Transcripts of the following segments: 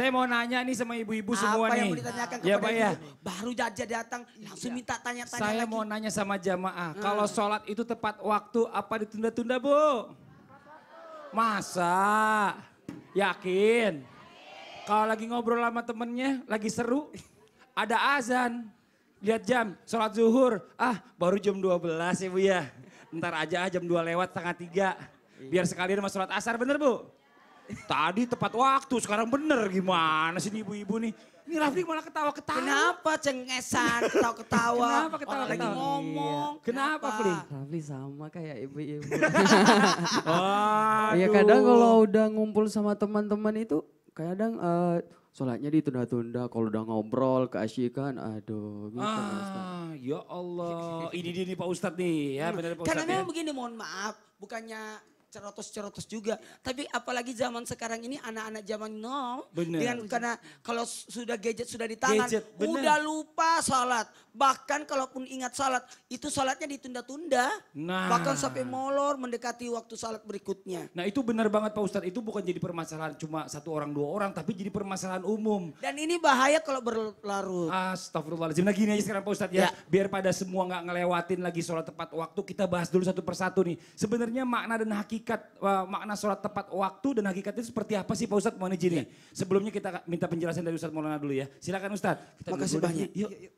Saya mau nanya nih sama ibu-ibu semua nih. Apa yang ditanyakan ya, kepada ibu? ya. Baru jajah datang langsung iya. minta tanya-tanya Saya mau nanya sama jamaah. Hmm. Kalau sholat itu tepat waktu apa ditunda-tunda Bu? Masa? Yakin? Kalau lagi ngobrol sama temennya, lagi seru, ada azan. Lihat jam, sholat zuhur. Ah, baru jam 12 ya Bu ya. Ntar aja ah, jam 2 lewat, setengah 3. Biar sekalian sama sholat asar, bener Bu? Tadi tepat waktu, sekarang bener gimana sih ibu-ibu nih. Ini Rafli malah ketawa-ketawa. Kenapa cengesan ketawa-ketawa? Kenapa ketawa-ketawa? lagi ngomong. Kenapa, Fli? Rafli sama kayak ibu-ibu. oh, ya kadang kalau udah ngumpul sama teman-teman itu, kadang uh, sholatnya ditunda-tunda kalau udah ngobrol keasyikan aduh gitu ah, ya Allah ini dia nih Pak Ustadz nih ya benar Pak Ustadz karena memang ya. begini mohon maaf bukannya cerotos-cerotos juga. Tapi apalagi zaman sekarang ini anak-anak zaman now bener. dengan karena kalau sudah gadget sudah di tangan, gadget, udah lupa salat. Bahkan kalaupun ingat salat, itu salatnya ditunda-tunda. Nah. Bahkan sampai molor mendekati waktu salat berikutnya. Nah, itu benar banget Pak Ustadz. Itu bukan jadi permasalahan cuma satu orang dua orang, tapi jadi permasalahan umum. Dan ini bahaya kalau berlarut. Astagfirullahaladzim. Nah gini aja sekarang Pak Ustadz ya. ya. Biar pada semua nggak ngelewatin lagi sholat tepat waktu, kita bahas dulu satu persatu nih. Sebenarnya makna dan hakikat hakikat uh, makna sholat tepat waktu dan hakikat itu seperti apa sih Pak Ustadz mohon izin ya. Iya. Sebelumnya kita minta penjelasan dari Ustadz Maulana dulu ya. Silakan Ustadz. Kita Makasih banyak. Yuk.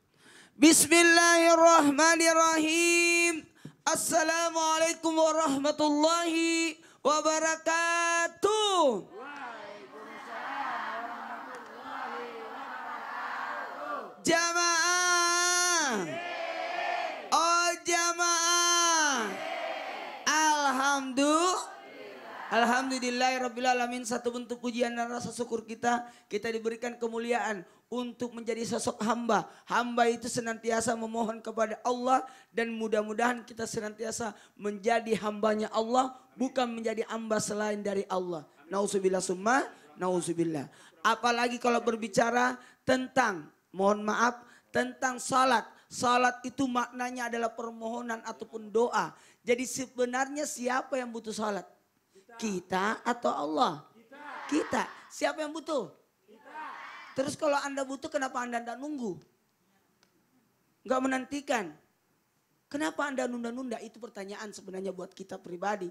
Bismillahirrahmanirrahim. Assalamualaikum warahmatullahi wabarakatuh. Waalaikumsalam warahmatullahi wabarakatuh. Jamaah Alhamdulillah, Alhamdulillahirrabbilalamin satu bentuk pujian dan rasa syukur kita. Kita diberikan kemuliaan untuk menjadi sosok hamba. Hamba itu senantiasa memohon kepada Allah. Dan mudah-mudahan kita senantiasa menjadi hambanya Allah. Bukan menjadi hamba selain dari Allah. Nauzubillah summa, nauzubillah. Apalagi kalau berbicara tentang, mohon maaf, tentang salat. Salat itu maknanya adalah permohonan ataupun doa. Jadi sebenarnya siapa yang butuh salat? Kita atau Allah? Kita. Kita. Siapa yang butuh? Kita. Terus kalau Anda butuh kenapa Anda tidak nunggu? Gak menantikan. Kenapa Anda nunda-nunda? Itu pertanyaan sebenarnya buat kita pribadi.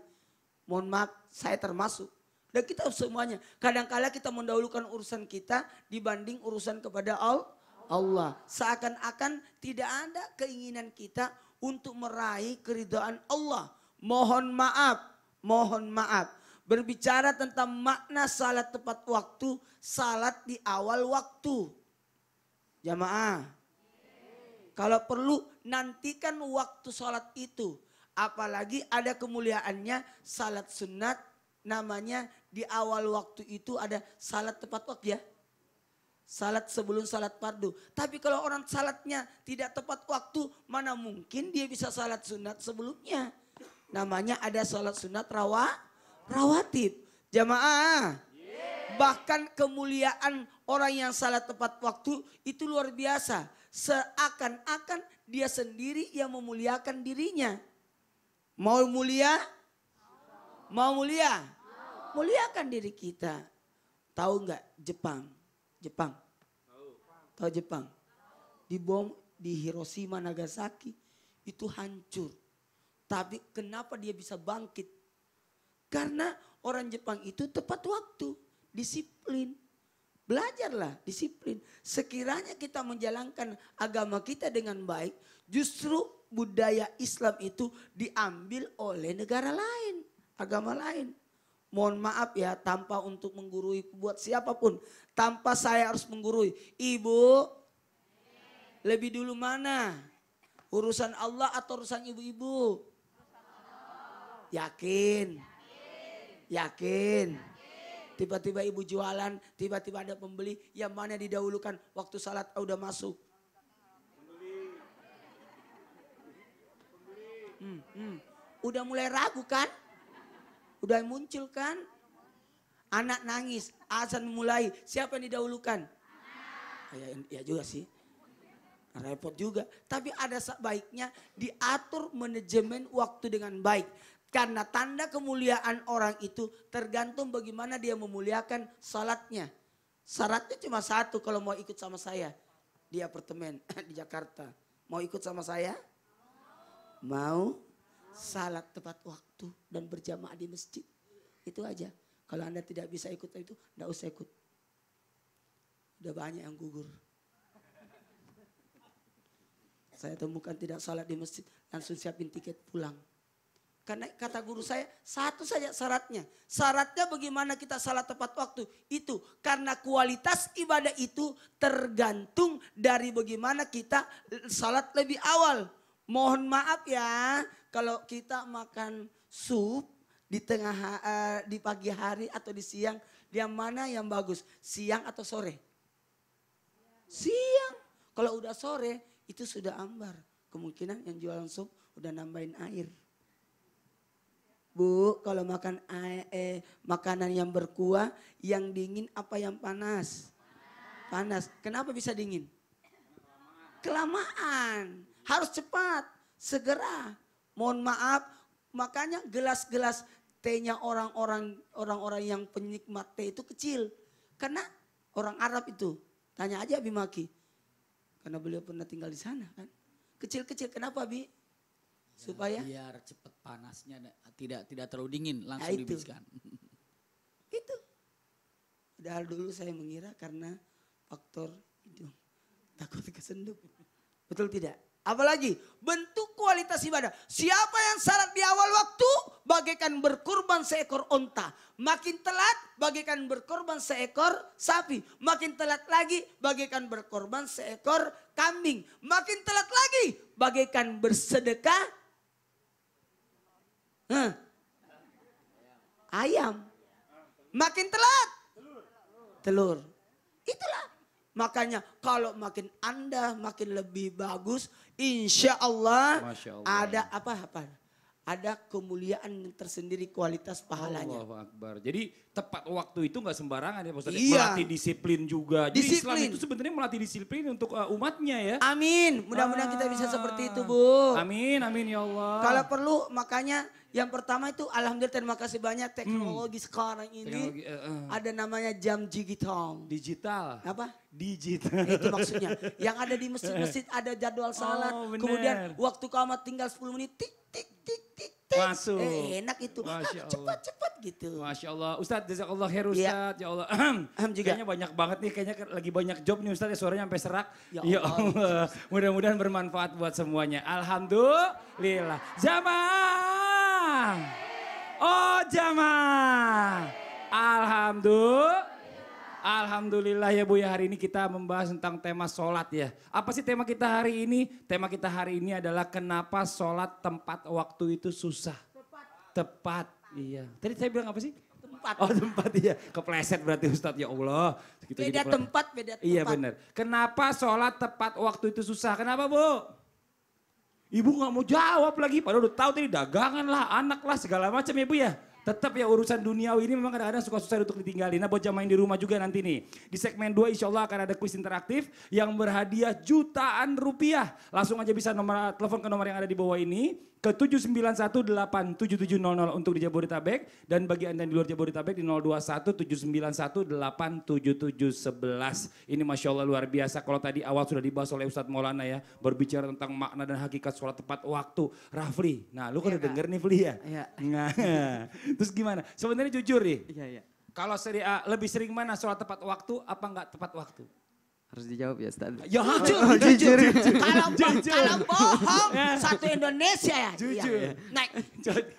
Mohon maaf, saya termasuk. Dan kita semuanya. Kadangkala kala kita mendahulukan urusan kita dibanding urusan kepada Allah. Allah. Seakan-akan tidak ada keinginan kita untuk meraih keridhaan Allah. Mohon maaf, mohon maaf. Berbicara tentang makna salat tepat waktu, salat di awal waktu. Jamaah. Kalau perlu nantikan waktu salat itu. Apalagi ada kemuliaannya salat sunat namanya di awal waktu itu ada salat tepat waktu ya. Salat sebelum salat fardu. Tapi kalau orang salatnya tidak tepat waktu, mana mungkin dia bisa salat sunat sebelumnya. Namanya ada salat sunat rawat rawatib. Jamaah. Bahkan kemuliaan orang yang salah tepat waktu itu luar biasa. Seakan-akan dia sendiri yang memuliakan dirinya. Mau mulia? Mau mulia? Muliakan diri kita. Tahu nggak Jepang? Jepang. Tahu Jepang? di bom di Hiroshima, Nagasaki itu hancur. Tapi kenapa dia bisa bangkit? Karena orang Jepang itu tepat waktu, disiplin. Belajarlah disiplin. Sekiranya kita menjalankan agama kita dengan baik, justru budaya Islam itu diambil oleh negara lain, agama lain. Mohon maaf ya, tanpa untuk menggurui buat siapapun. Tanpa saya harus menggurui. Ibu, lebih dulu mana? Urusan Allah atau urusan ibu-ibu? Yakin. Yakin. Tiba-tiba ibu jualan, tiba-tiba ada pembeli. Yang mana didahulukan waktu salat oh, udah masuk. Hmm, hmm. Udah mulai ragu kan? Udah muncul kan? Anak nangis, azan mulai. Siapa yang didahulukan? Ah, ya, ya juga sih. Repot juga. Tapi ada baiknya diatur manajemen waktu dengan baik. Karena tanda kemuliaan orang itu tergantung bagaimana dia memuliakan salatnya. Syaratnya cuma satu kalau mau ikut sama saya di apartemen di Jakarta. Mau ikut sama saya? Mau? Salat tepat waktu dan berjamaah di masjid. Itu aja. Kalau Anda tidak bisa ikut itu, tidak usah ikut. Udah banyak yang gugur. Saya temukan tidak salat di masjid, langsung siapin tiket pulang. Karena kata guru saya, satu saja syaratnya. Syaratnya bagaimana kita salat tepat waktu. Itu karena kualitas ibadah itu tergantung dari bagaimana kita salat lebih awal. Mohon maaf ya, kalau kita makan sup di tengah uh, di pagi hari atau di siang, yang mana yang bagus? Siang atau sore? Siang. Kalau udah sore, itu sudah ambar. Kemungkinan yang jualan sup udah nambahin air. Bu, kalau makan eh, makanan yang berkuah, yang dingin apa yang panas? Panas. Kenapa bisa dingin? Kelamaan. Harus cepat, segera. Mohon maaf, makanya gelas-gelas tehnya orang-orang orang-orang yang penikmat teh itu kecil. Karena orang Arab itu, tanya aja Abi Karena beliau pernah tinggal di sana kan. Kecil-kecil, kenapa Abi? supaya biar cepat panasnya tidak tidak terlalu dingin nah, langsung nah, itu. dibiskan. itu. Padahal dulu saya mengira karena faktor itu takut kesendup. Betul tidak? Apalagi bentuk kualitas ibadah. Siapa yang syarat di awal waktu bagaikan berkorban seekor onta. Makin telat bagaikan berkorban seekor sapi. Makin telat lagi bagaikan berkorban seekor kambing. Makin telat lagi bagaikan bersedekah Hah? Ayam. Makin telat. Telur. Itulah. Makanya kalau makin Anda makin lebih bagus. Insya Allah, Allah. ada apa-apa ada kemuliaan yang tersendiri kualitas pahalanya. Allah Akbar. Jadi tepat waktu itu nggak sembarangan ya Ustaz. Ya? Iya. Melatih disiplin juga. Jadi disiplin. Islam itu sebenarnya melatih disiplin untuk uh, umatnya ya. Amin. Mudah-mudahan ah. kita bisa seperti itu Bu. Amin, amin ya Allah. Kalau perlu makanya yang pertama itu alhamdulillah terima kasih banyak hmm. teknologi hmm. sekarang ini teknologi, uh, ada namanya jam digital. Digital. Apa? Digital. Itu maksudnya. Yang ada di masjid-masjid ada jadwal salat. Oh, Kemudian waktu kamu tinggal 10 menit tik tik Masuk. Eh, enak itu. Masya ah, Allah. Cepat, cepat gitu. Masya Allah. Ustadz, jazakallah khair iya. Ustadz. Ya, ya Allah. Aham juga. Kayaknya banyak banget nih, kayaknya lagi banyak job nih Ustadz ya suaranya sampai serak. Ya, ya Allah. Ya Allah. Mudah-mudahan bermanfaat buat semuanya. Alhamdulillah. Jamaah. Oh jamaah. Alhamdulillah. Alhamdulillah ya Bu ya hari ini kita membahas tentang tema sholat ya. Apa sih tema kita hari ini? Tema kita hari ini adalah kenapa sholat tempat waktu itu susah. Tepat. Tepat, iya. Tadi saya bilang apa sih? Tempat. Oh tempat iya. Kepleset berarti Ustadz ya Allah. Gitu, beda gitu, tempat, beda iya, tempat. Iya benar. Kenapa sholat tepat waktu itu susah? Kenapa Bu? Ibu gak mau jawab lagi padahal udah tahu tadi dagangan lah, anak lah segala macam ya Bu ya. Tetap ya urusan duniawi ini memang kadang-kadang suka susah untuk ditinggalin. Nah buat jaman di rumah juga nanti nih. Di segmen 2 insya Allah akan ada kuis interaktif yang berhadiah jutaan rupiah. Langsung aja bisa nomor telepon ke nomor yang ada di bawah ini ke 7918770 untuk di Jabodetabek dan bagi Anda yang di luar Jabodetabek di sebelas Ini Masya Allah luar biasa kalau tadi awal sudah dibahas oleh Ustadz Maulana ya berbicara tentang makna dan hakikat sholat tepat waktu. Rafli, nah lu kan ya, denger nih Fli ya? Iya. Nah, terus gimana? Sebenarnya jujur nih. Iya, iya. Kalau seri A lebih sering mana sholat tepat waktu apa enggak tepat waktu? Harus dijawab ya Ustaz. Ya oh, jujur, jujur. jujur. Kalau bohong ya. satu Indonesia ya. Iya, jujur. Ya. Naik.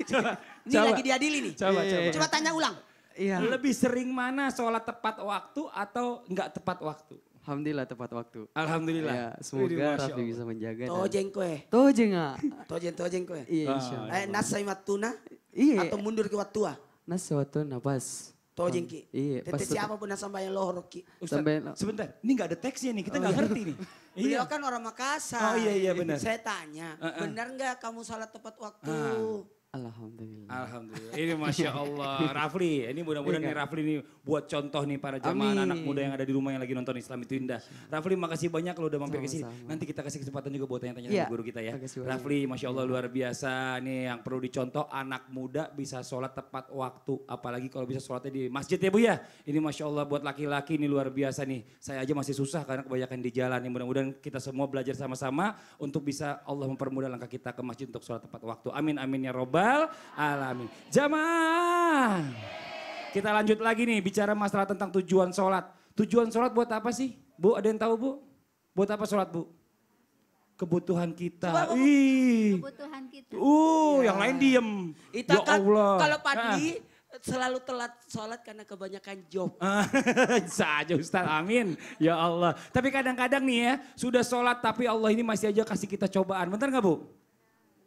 Coba. Ini coba. lagi diadili nih. Coba, iya, coba. Coba tanya ulang. Iya. Lebih sering mana sholat tepat waktu atau enggak tepat waktu? Alhamdulillah tepat waktu. Alhamdulillah. Ya, semoga Rafi bisa menjaga. Tojeng kue. Tojeng ah. Tojeng tojeng kue. Iya ah, insya Allah. Eh, nasa tuna? Iya. Atau mundur ke waktu ah? Nasa waktu nafas. Tau iya, jengki. Iya. Tete siapa pun sampai lohor ki. Ustaz, sebentar. Ini gak ada teksnya nih, kita oh, gak iya. ngerti nih. Iya. Beliau kan orang Makassar. Oh iya iya benar. Saya tanya, uh, benar nggak kamu salat tepat waktu? Ah. Alhamdulillah. Alhamdulillah. Ini masya Allah, Rafli. Ini mudah-mudahan iya. nih Rafli nih buat contoh nih para jemaah anak muda yang ada di rumah yang lagi nonton Islam itu indah. Iya. Rafli makasih banyak lo udah mampir ke sini. Nanti kita kasih kesempatan juga buat tanya-tanya ya. guru kita ya. Rafli, masya Allah luar biasa. Nih yang perlu dicontoh anak muda bisa sholat tepat waktu. Apalagi kalau bisa sholatnya di masjid ya bu ya. Ini masya Allah buat laki-laki ini luar biasa nih. Saya aja masih susah karena kebanyakan di jalan. Mudah-mudahan kita semua belajar sama-sama untuk bisa Allah mempermudah langkah kita ke masjid untuk sholat tepat waktu. Amin amin ya robbal rabbal Alamin. Jamaah. Kita lanjut lagi nih bicara masalah tentang tujuan sholat. Tujuan sholat buat apa sih? Bu, ada yang tahu bu? Buat apa sholat bu? kebutuhan kita. Coba, Kebutuhan kita. Uh, ya. yang lain diem. Itu ya kan Allah. kalau pagi ah. selalu telat sholat karena kebanyakan job. Saja Ustaz, amin. Ya Allah. Tapi kadang-kadang nih ya, sudah sholat tapi Allah ini masih aja kasih kita cobaan. Bentar nggak Bu?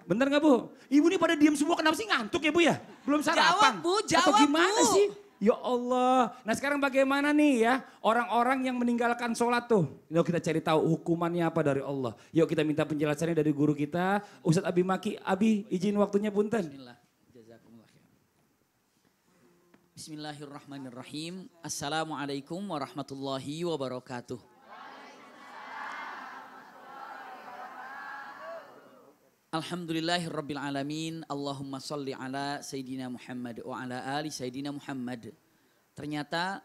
bener gak Bu? Ibu ini pada diem semua kenapa sih ngantuk ya Bu ya? Belum sarapan? Jawab Bu, jawab Atau gimana Bu. sih? Ya Allah. Nah sekarang bagaimana nih ya orang-orang yang meninggalkan sholat tuh. Yuk kita cari tahu hukumannya apa dari Allah. Yuk kita minta penjelasannya dari guru kita Ustadz Abi Maki. Abi izin waktunya punten. Bismillahirrahmanirrahim. Assalamualaikum warahmatullahi wabarakatuh. Alhamdulillahirrabbilalamin Allahumma salli ala Sayyidina Muhammad wa ala ali Sayyidina Muhammad. Ternyata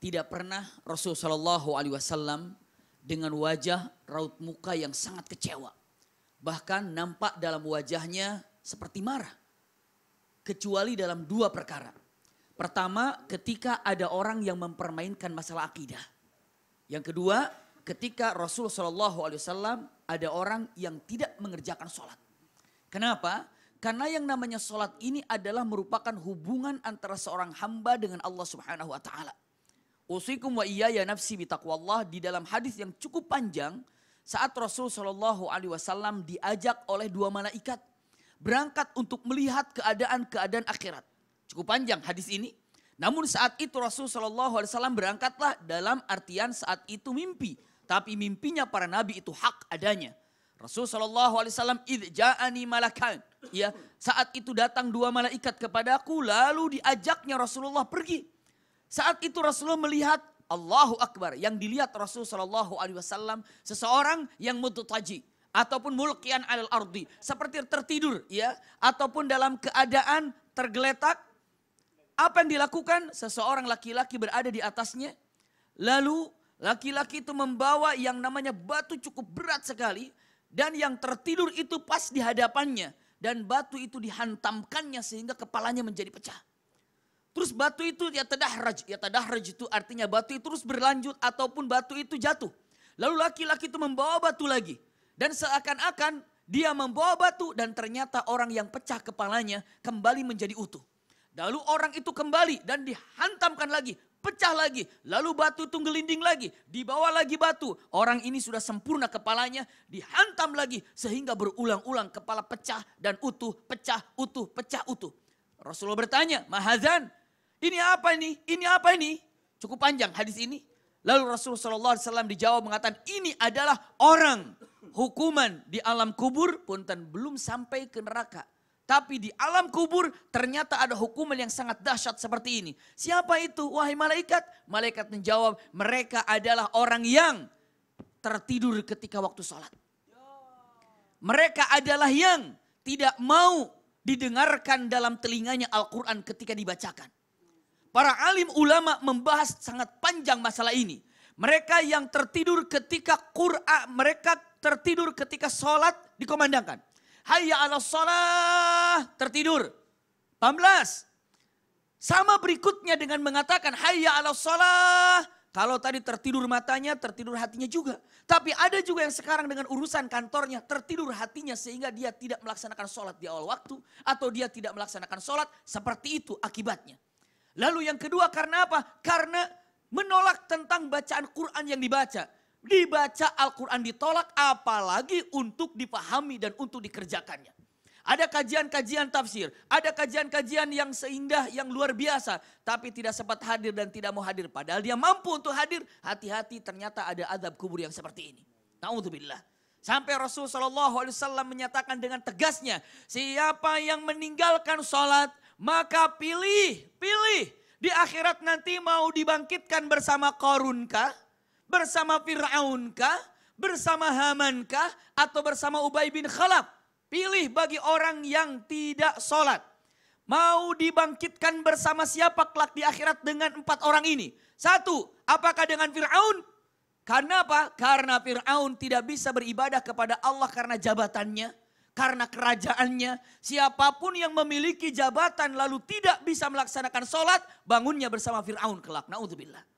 tidak pernah Rasul sallallahu alaihi wasallam dengan wajah raut muka yang sangat kecewa. Bahkan nampak dalam wajahnya seperti marah. Kecuali dalam dua perkara. Pertama, ketika ada orang yang mempermainkan masalah akidah. Yang kedua, ketika Rasul Shallallahu Alaihi Wasallam ada orang yang tidak mengerjakan sholat. Kenapa? Karena yang namanya sholat ini adalah merupakan hubungan antara seorang hamba dengan Allah Subhanahu Wa Taala. Usikum wa ya nafsi bitaqwallah di dalam hadis yang cukup panjang saat Rasul Shallallahu Alaihi Wasallam diajak oleh dua malaikat berangkat untuk melihat keadaan-keadaan akhirat. Cukup panjang hadis ini. Namun saat itu Rasul Shallallahu Alaihi Wasallam berangkatlah dalam artian saat itu mimpi tapi mimpinya para nabi itu hak adanya. Rasul Shallallahu Alaihi Wasallam ja'ani malakan. Ya, saat itu datang dua malaikat kepadaku lalu diajaknya Rasulullah pergi. Saat itu Rasulullah melihat Allahu Akbar yang dilihat Rasul Shallallahu Alaihi Wasallam seseorang yang mututaji ataupun mulkian al ardi seperti tertidur ya ataupun dalam keadaan tergeletak apa yang dilakukan seseorang laki-laki berada di atasnya lalu Laki-laki itu membawa yang namanya batu cukup berat sekali dan yang tertidur itu pas di hadapannya dan batu itu dihantamkannya sehingga kepalanya menjadi pecah. Terus batu itu ya tadahraj, ya tadahraj itu artinya batu itu terus berlanjut ataupun batu itu jatuh. Lalu laki-laki itu membawa batu lagi dan seakan-akan dia membawa batu dan ternyata orang yang pecah kepalanya kembali menjadi utuh. Lalu orang itu kembali dan dihantamkan lagi pecah lagi, lalu batu tunggelinding lagi, dibawa lagi batu. Orang ini sudah sempurna kepalanya, dihantam lagi sehingga berulang-ulang kepala pecah dan utuh, pecah, utuh, pecah, utuh. Rasulullah bertanya, Mahazan, ini apa ini? Ini apa ini? Cukup panjang hadis ini. Lalu Rasulullah SAW dijawab mengatakan, ini adalah orang hukuman di alam kubur, punten belum sampai ke neraka tapi di alam kubur ternyata ada hukuman yang sangat dahsyat seperti ini. Siapa itu? Wahai malaikat. Malaikat menjawab, mereka adalah orang yang tertidur ketika waktu sholat. Mereka adalah yang tidak mau didengarkan dalam telinganya Al-Quran ketika dibacakan. Para alim ulama membahas sangat panjang masalah ini. Mereka yang tertidur ketika Quran, mereka tertidur ketika sholat dikomandangkan Hayya ala sholah, tertidur. 14. Sama berikutnya dengan mengatakan hayya ala sholah. Kalau tadi tertidur matanya, tertidur hatinya juga. Tapi ada juga yang sekarang dengan urusan kantornya, tertidur hatinya sehingga dia tidak melaksanakan sholat di awal waktu. Atau dia tidak melaksanakan sholat, seperti itu akibatnya. Lalu yang kedua karena apa? Karena menolak tentang bacaan Quran yang dibaca. Dibaca Al-Quran ditolak apalagi untuk dipahami dan untuk dikerjakannya. Ada kajian-kajian tafsir, ada kajian-kajian yang seindah, yang luar biasa. Tapi tidak sempat hadir dan tidak mau hadir. Padahal dia mampu untuk hadir, hati-hati ternyata ada adab kubur yang seperti ini. Na'udzubillah. Sampai Rasulullah Shallallahu Alaihi Wasallam menyatakan dengan tegasnya, siapa yang meninggalkan sholat maka pilih, pilih di akhirat nanti mau dibangkitkan bersama korun Bersama Fir'aun kah? Bersama Haman kah? Atau bersama Ubay bin Khalaf? Pilih bagi orang yang tidak sholat. Mau dibangkitkan bersama siapa kelak di akhirat dengan empat orang ini? Satu, apakah dengan Fir'aun? Karena apa? Karena Fir'aun tidak bisa beribadah kepada Allah karena jabatannya karena kerajaannya. Siapapun yang memiliki jabatan lalu tidak bisa melaksanakan sholat, bangunnya bersama Fir'aun kelak. Na'udzubillah.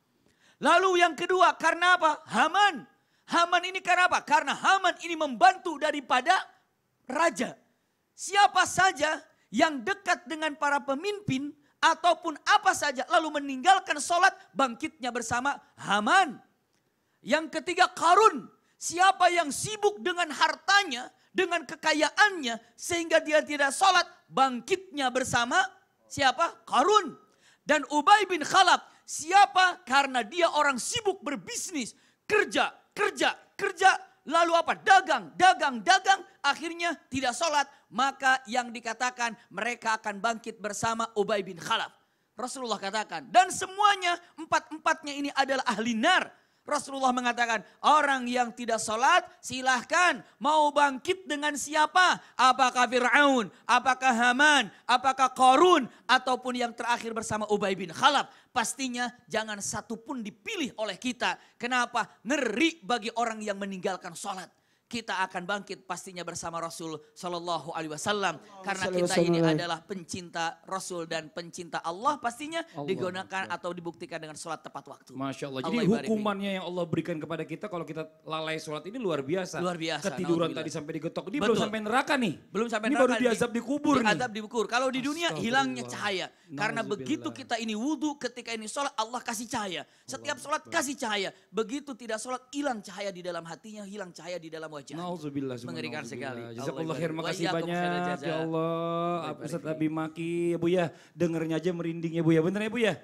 Lalu yang kedua, karena apa? Haman. Haman ini karena apa? Karena Haman ini membantu daripada raja. Siapa saja yang dekat dengan para pemimpin ataupun apa saja lalu meninggalkan sholat bangkitnya bersama Haman. Yang ketiga Karun. Siapa yang sibuk dengan hartanya, dengan kekayaannya sehingga dia tidak sholat bangkitnya bersama siapa? Karun. Dan Ubay bin Khalaf Siapa? Karena dia orang sibuk berbisnis, kerja, kerja, kerja, lalu apa? Dagang, dagang, dagang, akhirnya tidak sholat. Maka yang dikatakan mereka akan bangkit bersama Ubay bin Khalaf. Rasulullah katakan, dan semuanya empat-empatnya ini adalah ahli nar. Rasulullah mengatakan, orang yang tidak sholat silahkan mau bangkit dengan siapa? Apakah Fir'aun, apakah Haman, apakah Korun, ataupun yang terakhir bersama Ubay bin Khalaf. Pastinya jangan satu pun dipilih oleh kita. Kenapa? Ngeri bagi orang yang meninggalkan sholat kita akan bangkit pastinya bersama Rasul Shallallahu Alaihi Wasallam karena kita ini adalah pencinta Rasul dan pencinta Allah pastinya Allah. digunakan atau dibuktikan dengan sholat tepat waktu. Masya Allah. Jadi Allah hukumannya yang Allah berikan kepada kita kalau kita lalai sholat ini luar biasa. Luar biasa. Ketiduran tadi sampai digetok. Ini Betul. belum sampai neraka nih. Belum sampai ini neraka. Ini baru diazab dikubur di, nih. Diazab dikubur. Kalau di dunia hilangnya cahaya. Karena begitu kita ini wudhu ketika ini sholat Allah kasih cahaya. Setiap sholat kasih cahaya. Begitu tidak sholat hilang cahaya di dalam hatinya, hilang cahaya di dalam wajah wajah. Nauzubillah Mengerikan sekali. Jazakallah khair makasih banyak ya Allah. Ustaz Abi Maki ya Bu ya. Dengernya aja merinding ya Bu ya. Bener ya Bu ya?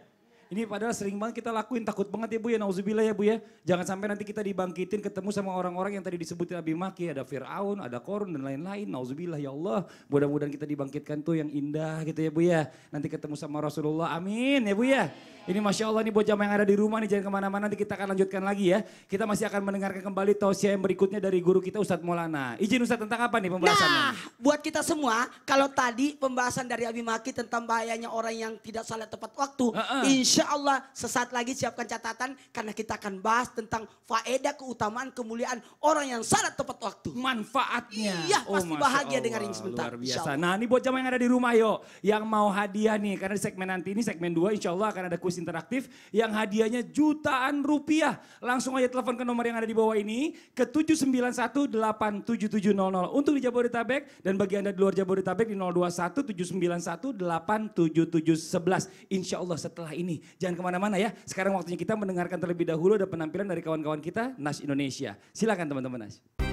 Ini padahal sering banget kita lakuin, takut banget ya Bu ya, nauzubillah ya Bu ya. Jangan sampai nanti kita dibangkitin ketemu sama orang-orang yang tadi disebutin Abi Maki, ada Fir'aun, ada Korun dan lain-lain, nauzubillah ya Allah. Mudah-mudahan kita dibangkitkan tuh yang indah gitu ya Bu ya. Nanti ketemu sama Rasulullah, amin ya Bu ya. Amin. Ini Masya Allah nih buat jamaah yang ada di rumah nih jangan kemana-mana nanti kita akan lanjutkan lagi ya. Kita masih akan mendengarkan kembali tausiah yang berikutnya dari guru kita Ustadz Maulana. Izin Ustadz tentang apa nih pembahasannya? Nah buat kita semua kalau tadi pembahasan dari Abi Maki tentang bahayanya orang yang tidak salat tepat waktu. Uh -uh. Insya Allah sesaat lagi siapkan catatan karena kita akan bahas tentang faedah keutamaan kemuliaan orang yang salat tepat waktu. Manfaatnya. Iya oh, pasti Masya bahagia Allah, dengerin sebentar. Luar biasa. Nah ini buat jamaah yang ada di rumah yuk yang mau hadiah nih karena di segmen nanti ini segmen 2 insya Allah akan ada kuis interaktif yang hadiahnya jutaan rupiah. Langsung aja telepon ke nomor yang ada di bawah ini ke 7918770 untuk di Jabodetabek dan bagi Anda di luar Jabodetabek di 0217917711. Insya Allah setelah ini. Jangan kemana-mana ya. Sekarang waktunya kita mendengarkan terlebih dahulu ada penampilan dari kawan-kawan kita Nas Indonesia. Silakan teman-teman Nas.